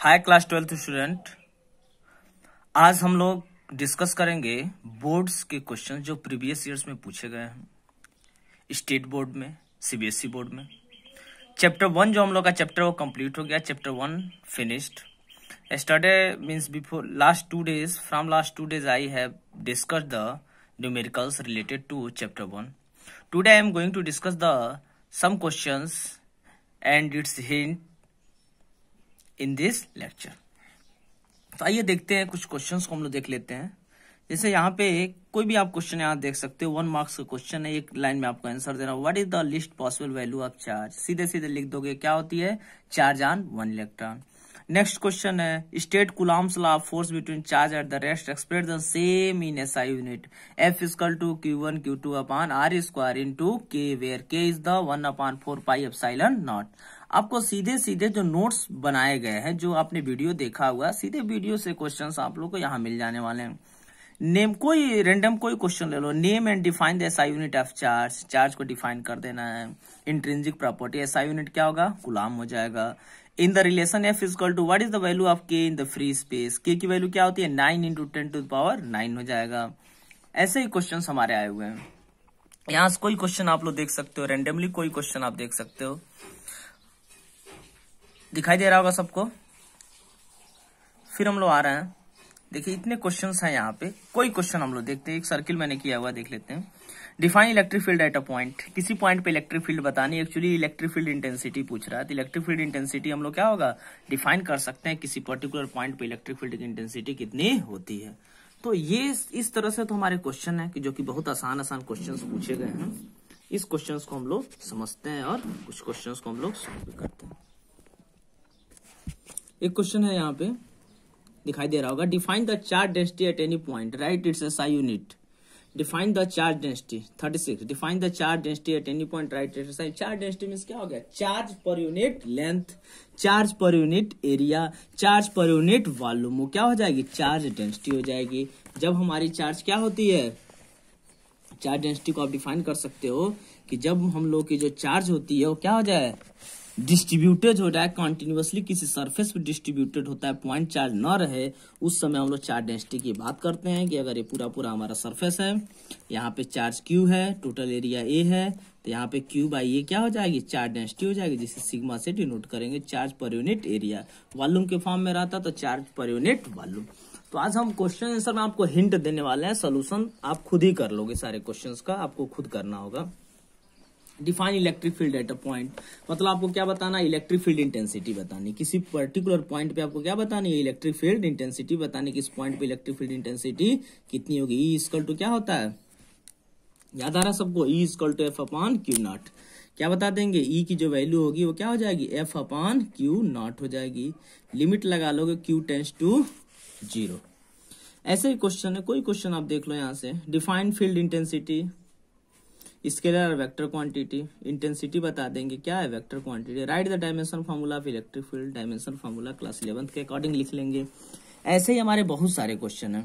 हाय class twelfth student आज हम लोग डिस्कस करेंगे बोर्ड्स के क्वेश्चन जो प्रीवियस ईयर्स में पूछे गए हैं स्टेट बोर्ड में सीबीएसई बोर्ड e में चैप्टर वन जो हम लोग का चैप्टर वो कंप्लीट हो गया chapter one finished study means before last two days from last two days I have discuss the numericals related to chapter one today I am going to discuss the some question and its hint in this lecture तो आइए देखते हैं कुछ questions को हम लोग देख लेते हैं जैसे यहाँ पे कोई भी आप क्वेश्चन यहाँ देख सकते हो वन मार्क्स का क्वेश्चन है एक लाइन में आपको आंसर देना what is the least possible value of charge सीधे सीधे लिख दोगे क्या होती है charge on one electron next question है स्टेट कुलाम्स सलाब force between charge at the rest express the same in S I unit F is equal to Q one Q two upon R square into K where K is the one upon four pi epsilon naught आपको सीधे सीधे जो notes बनाए गए हैं जो आपने video देखा हुआ सीधे वीडियो से क्वेश्चन आप लोग को यहाँ मिल जाने वाले हैं नेम कोई रेंडम कोई क्वेश्चन ले लो name and define the SI unit of charge charge को डिफाइन कर देना है इंट्रेंसिक प्रॉपर्टी एसआई यूनिट क्या होगा गुलाम हो जाएगा in the relation F is equal to what is the value of K in the free space के की वैल्यू क्या होती है nine into ten to power nine हो जाएगा ऐसे ही क्वेश्चन हमारे आए हुए हैं यहां से कोई क्वेश्चन आप लोग देख सकते हो रेंडमली कोई क्वेश्चन आप देख सकते हो दिखाई दे रहा होगा सबको फिर हम लोग आ रहे हैं देखिए इतने क्वेश्चन हैं यहाँ पे कोई क्वेश्चन हम लोग देखते हैं एक सर्किल मैंने किया हुआ देख लेते हैं define electric field at a point किसी पॉइंट पे इलेक्ट्रिक फील्ड बतानी एक्चुअली इलेक्ट्रिक फील्ड इंटेंसिटी पूछ रहा है तो इलेक्ट्रिक फील्ड इंटेंसिटी हम लोग क्या होगा डिफाइन कर सकते हैं किसी पर्टिकुलर पॉइंट पे इलेक्ट्रिक फील्ड की इंटेंसिटी कितनी होती है तो ये इस तरह से तो हमारे क्वेश्चन है कि जो कि बहुत आसान आसान क्वेश्चन पूछे गए हैं इस क्वेश्चन को हम लोग समझते हैं और कुछ क्वेश्चन को हम लोग सॉल्व करते हैं एक क्वेश्चन है यहाँ पे दिखाई दे रहा होगा define the charge density at any point right its SI unit define the charge density thirty six define the charge density at any point right its SI charge density mean क्या हो गया charge per unit length charge per unit area charge per unit volume क्या हो जाएगी charge density हो जाएगी जब हमारी चार्ज क्या होती है चार्ज डेंसिटी को आप डिफाइन कर सकते हो कि जब हम लोग की जो चार्ज होती है वो क्या हो जाए डिस्ट्रीब्यूटेड हो रहा है कॉन्टिन्यूसली किसी सरफेस पे डिस्ट्रीब्यूटेड होता है पॉइंट चार्ज ना रहे उस समय हम लोग चार्ज डेंसिटी की बात करते हैं कि अगर ये पूरा पूरा हमारा सरफेस है यहाँ पे चार्ज क्यू है टोटल एरिया ए है तो यहाँ पे क्यू बाई ये क्या हो जाएगी चार्ज डेंसिटी हो जाएगी जिसे सिग्मा से डिनोट करेंगे charge per unit area volume के फॉर्म में रहता तो चार्ज पर यूनिट वॉल्यूम तो आज हम क्वेश्चन आंसर में आपको हिंट देने वाले हैं सोल्यूशन आप खुद ही कर लोगे सारे क्वेश्चंस का आपको खुद करना होगा define electric field at a point मतलब आपको क्या बताना इलेक्ट्रिक फील्ड इंटेंसिटी बतानी किसी पर्टिकुलर पॉइंट पे आपको क्या बतानी है इलेक्ट्रिक फील्ड इंटेंसिटी बतानी कि इस पॉइंट पे इलेक्ट्रिक फील्ड इंटेंसिटी कितनी होगी ई इजकल टू क्या होता है याद आ रहा सबको E equal to F upon Q naught क्या बता देंगे ई e की जो वैल्यू होगी वो क्या हो जाएगी एफ अपॉन क्यू नॉट हो जाएगी लिमिट लगा लोगे क्यू टेंस टू जीरो ऐसे ही क्वेश्चन है कोई क्वेश्चन आप देख लो यहाँ से defined field intensity scalar vector quantity intensity बता देंगे क्या है vector quantity write the dimension formula of electric field dimension formula class eleventh के अकॉर्डिंग लिख लेंगे ऐसे ही हमारे बहुत सारे क्वेश्चन है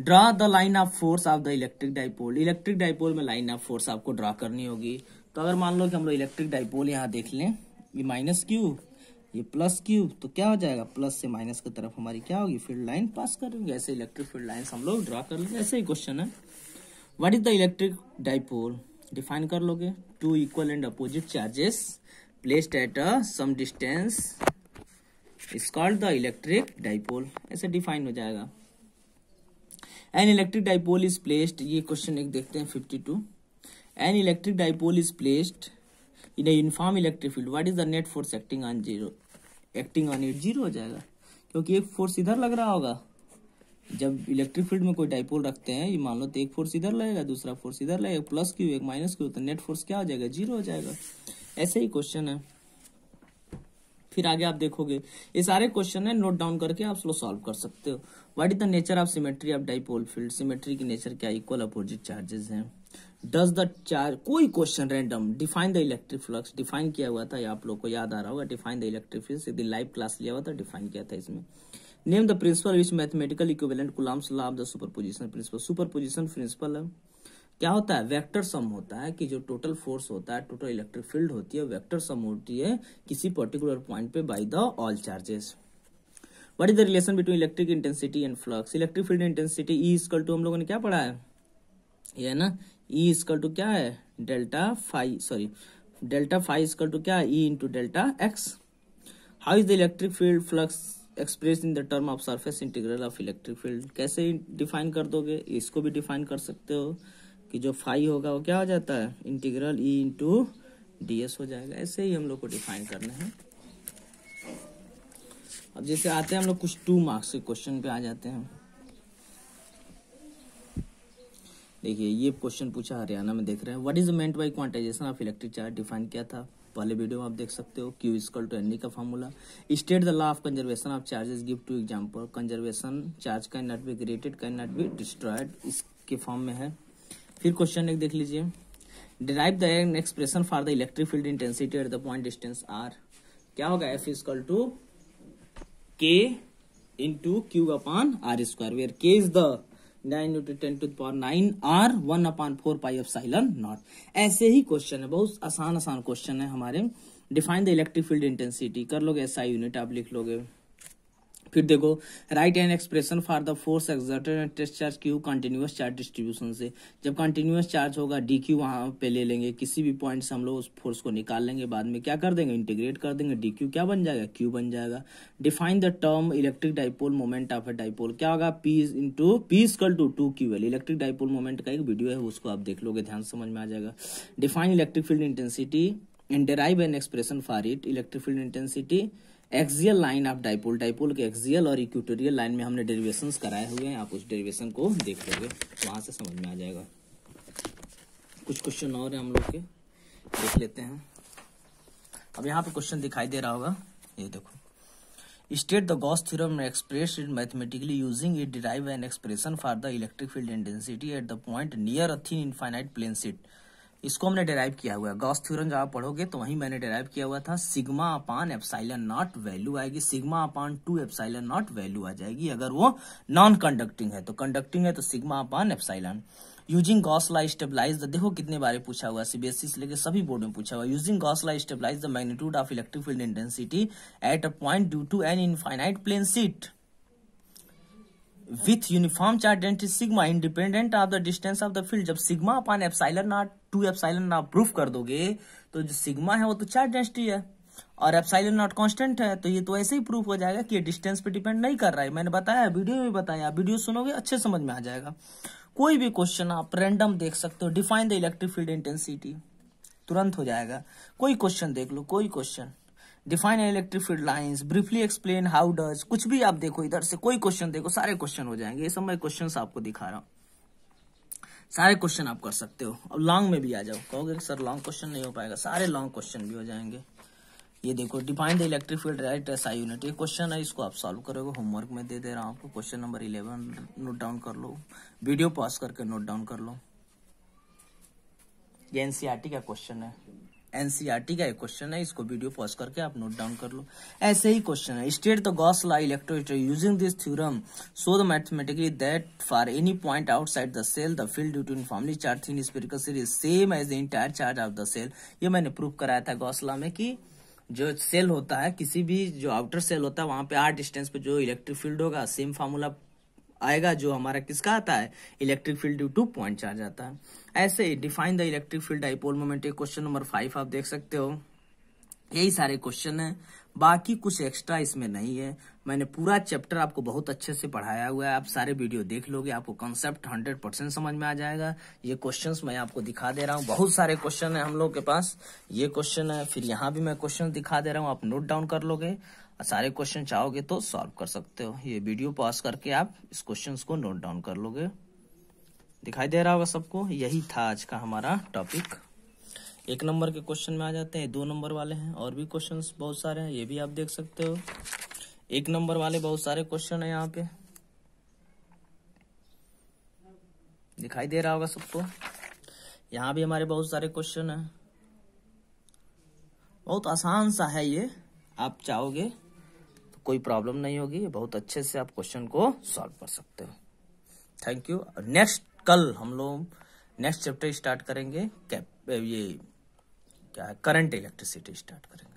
draw the line of force of the electric dipole electric dipole में लाइन ऑफ फोर्स आपको ड्रा करनी होगी तो अगर मान लो कि हम लोग इलेक्ट्रिक डाइपोल यहाँ देख लें ये माइनस क्यू ये प्लस क्यू तो क्या हो जाएगा प्लस से माइनस की तरफ हमारी क्या होगी फील्ड लाइन पास करेंगे ऐसे इलेक्ट्रिक फील्ड लाइन हम लोग ड्रा कर लेंगे ऐसे ही क्वेश्चन है what is the electric dipole define कर लोगे two equal and opposite charges placed at a some distance is called the electric dipole ऐसे डिफाइन हो जाएगा an electric dipole is placed ये क्वेश्चन एक देखते हैं fifty two an electric dipole is placed in uniform electric field what is the net force acting on zero acting on it zero हो जाएगा क्योंकि एक फोर्स इधर लग रहा होगा जब इलेक्ट्रिक फील्ड में कोई डाइपोल रखते हैं ये मान लो तो एक फोर्स इधर लगेगा दूसरा फोर्स इधर लगेगा प्लस क्यू एक माइनस क्यू तो नेट फोर्स क्या हो जाएगा जीरो हो जाएगा ऐसे ही क्वेश्चन है फिर आगे आप देखोगे ये सारे क्वेश्चन है नोट डाउन करके आप लोग सॉल्व कर सकते हो what is the nature of symmetry of dipole field symmetry की नेचर क्या इक्वल अपोजिट चार्जेस हैं डज द चार्ज कोई question random define the electric flux define किया हुआ था आप लोग को याद आ रहा होगा define the electric field live class लिया हुआ था डिफाइन किया था इसमें name the principle which mathematical equivalent Coulomb's law of the superposition principle superposition principle क्या होता है वेक्टर सम होता है कि जो टोटल फोर्स होता है टोटल इलेक्ट्रिक फील्ड होती है वेक्टर सम होती है किसी पर्टिकुलर पॉइंट पे by the all charges what is the relation between electric intensity and flux electric field intensity E is equal to हम लोगों ने क्या पढ़ा है ये है ना ई इजकल टू क्या है delta five sorry delta five is equal to क्या है E into delta X how is the electric field flux express in the term of surface integral of electric field कैसे डिफाइन कर दोगे इसको भी डिफाइन कर सकते हो कि जो फाई होगा वो क्या हो जाता है integral E into D S हो जाएगा ऐसे ही हम लोग को डिफाइन करना है अब जैसे आते हैं हम लोग कुछ टू मार्क्स के क्वेश्चन पे आ जाते हैं देखिए ये क्वेश्चन पूछा हरियाणा में देख रहे हैं what is meant by quantization of electric charge define किया था पहले वीडियो में आप देख सकते हो क्यू इजकल टू एनडी का formula state the law of conservation of charges give two example conservation charge can not be created can not be destroyed इसके फॉर्म में है फिर क्वेश्चन एक देख लीजिए derive the expression for the electric field intensity at the point distance are क्या होगा F is equal to K into Q upon R square where K is the four pi of epsilon naught ऐसे ही question है बहुत आसान आसान question है हमारे define the electric field intensity कर लोगे ऐसा यूनिट आप लिख लोगे फिर देखो write an expression for the force exerted and test charge Q continuous charge distribution से जब कंटिन्यूस चार्ज होगा डी क्यू वहां पे ले लेंगे किसी भी पॉइंट से हम लोग उस फोर्स को निकाल लेंगे बाद में क्या कर देंगे इंटीग्रेट कर देंगे डी क्यू क्या बन जाएगा क्यू बन जाएगा define the term electric dipole moment of a dipole क्या होगा P into P is equal to two Q L electric dipole moment का एक वीडियो है उसको आप देख लोगे ध्यान समझ में आ जाएगा define electric field intensity and derive an expression for it electric field intensity axial line of dipole dipole के एक्सियल और इक्विटोरियल लाइन में हमने डेरिवेशन कराए हुए हैं आप उस डेरिवेशन को देख लोगे वहां से समझ में आ जाएगा कुछ क्वेश्चन और हम लोग के देख लेते हैं अब यहाँ पे क्वेश्चन दिखाई दे रहा होगा ये देखो state the Gauss theorem express it mathematically using it derive an expression for the electric field intensity at the point near a thin infinite plane sheet इसको हमने डेराइव किया हुआ है गॉस थ्योरम जब आप पढ़ोगे तो वहीं मैंने डेराइव किया हुआ था sigma upon epsilon naught value आएगी sigma upon two epsilon naught value आ जाएगी अगर वो नॉन कंडक्टिंग है तो कंडक्टिंग है तो sigma upon epsilon using Gauss law establish देखो कितने बारे पूछा हुआ सीबीएसई e से लेकर सभी बोर्ड में पूछा हुआ using Gauss law establish the magnitude of electric field intensity at a point due to an infinite plane sheet with uniform charge density sigma independent of the distance of the field जब sigma upon epsilon naught two epsilon naught proof कर दोगे तो जो sigma है वो तो charge density है और एप्साइलन नॉट कांस्टेंट है तो ये तो ऐसे ही प्रूफ हो जाएगा कि ये डिस्टेंस पे डिपेंड नहीं कर रहा है मैंने बताया वीडियो में बताया वीडियो सुनोगे अच्छे समझ में आ जाएगा कोई भी क्वेश्चन आप रेंडम देख सकते हो define the electric field intensity तुरंत हो जाएगा कोई क्वेश्चन देख लो कोई question define electric field lines briefly explain how does कुछ भी आप देखो इधर से कोई क्वेश्चन देखो सारे क्वेश्चन हो जाएंगे ये सब मैं क्वेश्चन आपको दिखा रहा हूँ सारे क्वेश्चन आप कर सकते हो अब लॉन्ग में भी आ जाओ कहोगे सर लॉन्ग क्वेश्चन नहीं हो पाएगा सारे लॉन्ग क्वेश्चन भी हो जाएंगे ये देखो define the electric field write S I unit ये क्वेश्चन है इसको आप सॉल्व करोगे होमवर्क में दे दे रहा हूँ आपको question number eleven note down कर लो वीडियो पॉज करके नोट डाउन कर लो ये एनसीआरटी e का क्वेश्चन है एनसीईआरटी का एक क्वेश्चन है इसको वीडियो पॉज करके आप नोट डाउन कर लो ऐसे ही क्वेश्चन है state the Gauss law electrostatics using this theorem show the mathematically that for any point outside the shell the field due to uniformly charge the spherical series same as the entire charge of the shell ये मैंने prove कराया था गौसला में कि जो cell होता है किसी भी जो आउटर सेल होता है वहां पे आर डिस्टेंस पे जो इलेक्ट्रिक फील्ड होगा सेम फार्मूला आएगा जो हमारा किसका आता है electric field due to point charge आता है ऐसे ही define the electric field dipole moment question number five आप देख सकते हो यही सारे क्वेश्चन है बाकी कुछ एक्स्ट्रा इसमें नहीं है मैंने पूरा चैप्टर आपको बहुत अच्छे से पढ़ाया हुआ है आप सारे वीडियो देख लोगे आपको कॉन्सेप्ट हंड्रेड परसेंट समझ में आ जाएगा ये क्वेश्चंस मैं आपको दिखा दे रहा हूँ बहुत सारे क्वेश्चन है हम लोग के पास ये क्वेश्चन है फिर यहाँ भी मैं क्वेश्चन दिखा दे रहा हूँ आप नोट डाउन कर लोगे सारे क्वेश्चन चाहोगे तो सॉल्व कर सकते हो ये वीडियो पॉज करके आप इस क्वेश्चन को नोट डाउन कर लोगे दिखाई दे रहा होगा सबको यही था आज का हमारा टॉपिक एक नंबर के क्वेश्चन में आ जाते हैं दो नंबर वाले हैं और भी क्वेश्चन बहुत सारे हैं ये भी आप देख सकते हो एक नंबर वाले बहुत सारे क्वेश्चन है यहाँ पे दिखाई दे रहा होगा सबको यहाँ भी हमारे बहुत सारे क्वेश्चन हैं बहुत आसान सा है ये आप चाहोगे कोई प्रॉब्लम नहीं होगी बहुत अच्छे से आप क्वेश्चन को सॉल्व कर सकते हो थैंक यू नेक्स्ट कल हम लोग नेक्स्ट चैप्टर स्टार्ट करेंगे ये क्या है करंट इलेक्ट्रिसिटी स्टार्ट करेंगे